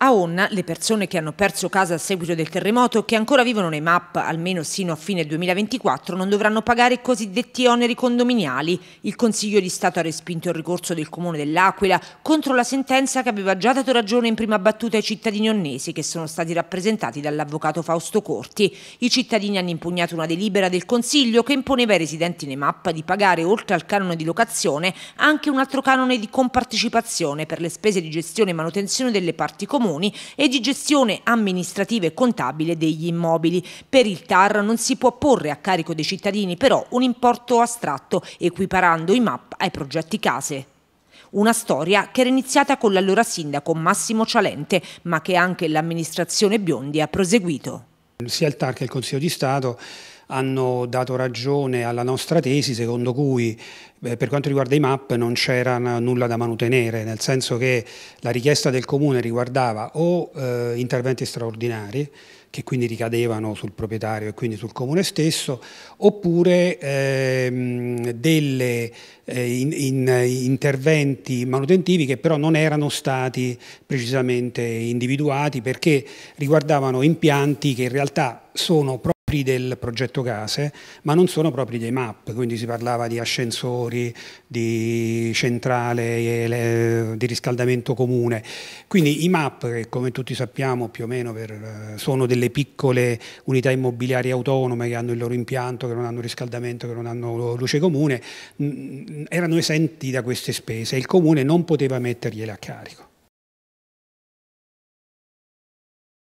A Onna le persone che hanno perso casa a seguito del terremoto e che ancora vivono nei MAP almeno sino a fine 2024 non dovranno pagare i cosiddetti oneri condominiali. Il Consiglio di Stato ha respinto il ricorso del Comune dell'Aquila contro la sentenza che aveva già dato ragione in prima battuta ai cittadini onnesi che sono stati rappresentati dall'avvocato Fausto Corti. I cittadini hanno impugnato una delibera del Consiglio che imponeva ai residenti nei MAP di pagare oltre al canone di locazione anche un altro canone di compartecipazione per le spese di gestione e manutenzione delle parti comuni comuni e di gestione amministrativa e contabile degli immobili. Per il TAR non si può porre a carico dei cittadini però un importo astratto, equiparando i MAP ai progetti case. Una storia che era iniziata con l'allora sindaco Massimo Cialente, ma che anche l'amministrazione Biondi ha proseguito. Sia il TAR che il Consiglio di Stato hanno dato ragione alla nostra tesi secondo cui eh, per quanto riguarda i MAP non c'era nulla da manutenere, nel senso che la richiesta del comune riguardava o eh, interventi straordinari, che quindi ricadevano sul proprietario e quindi sul comune stesso, oppure ehm, delle eh, in, in, interventi manutentivi che però non erano stati precisamente individuati perché riguardavano impianti che in realtà sono proprio PRI del progetto case, ma non sono propri dei MAP, quindi si parlava di ascensori, di centrale, di riscaldamento comune. Quindi i MAP, che come tutti sappiamo più o meno per, eh, sono delle piccole unità immobiliari autonome che hanno il loro impianto, che non hanno riscaldamento, che non hanno luce comune, erano esenti da queste spese e il comune non poteva mettergliele a carico.